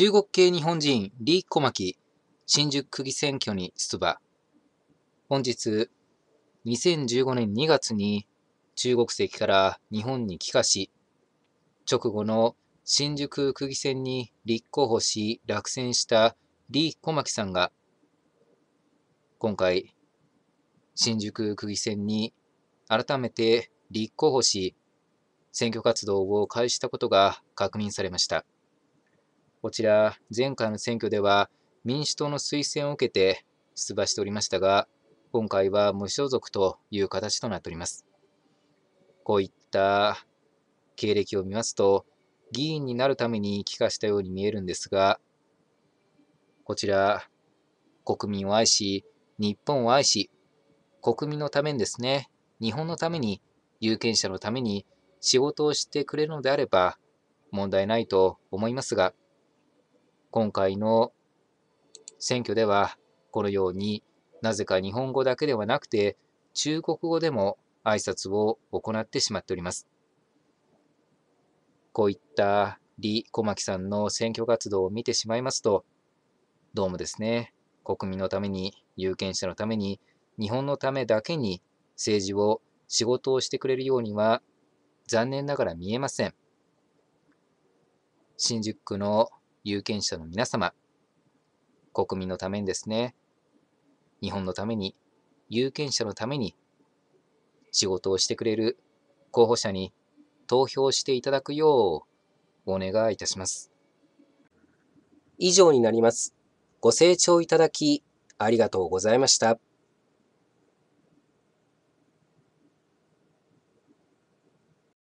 中国系日本人李小牧新宿区議選挙に出馬本日2015年2月に中国籍から日本に帰化し直後の新宿区議選に立候補し落選した李小牧さんが今回新宿区議選に改めて立候補し選挙活動を開始したことが確認されました。こちら、前回の選挙では民主党の推薦を受けて出馬しておりましたが、今回は無所属という形となっております。こういった経歴を見ますと、議員になるために帰化したように見えるんですが、こちら、国民を愛し、日本を愛し、国民のためにですね、日本のために、有権者のために仕事をしてくれるのであれば問題ないと思いますが、今回の選挙では、このようになぜか日本語だけではなくて、中国語でも挨拶を行ってしまっております。こういった李小牧さんの選挙活動を見てしまいますと、どうもですね、国民のために、有権者のために、日本のためだけに政治を仕事をしてくれるようには残念ながら見えません。新宿区の有権者の皆様、国民のためにですね、日本のために、有権者のために、仕事をしてくれる候補者に投票していただくようお願いいたします。以上になります。ご清聴いただきありがとうございました。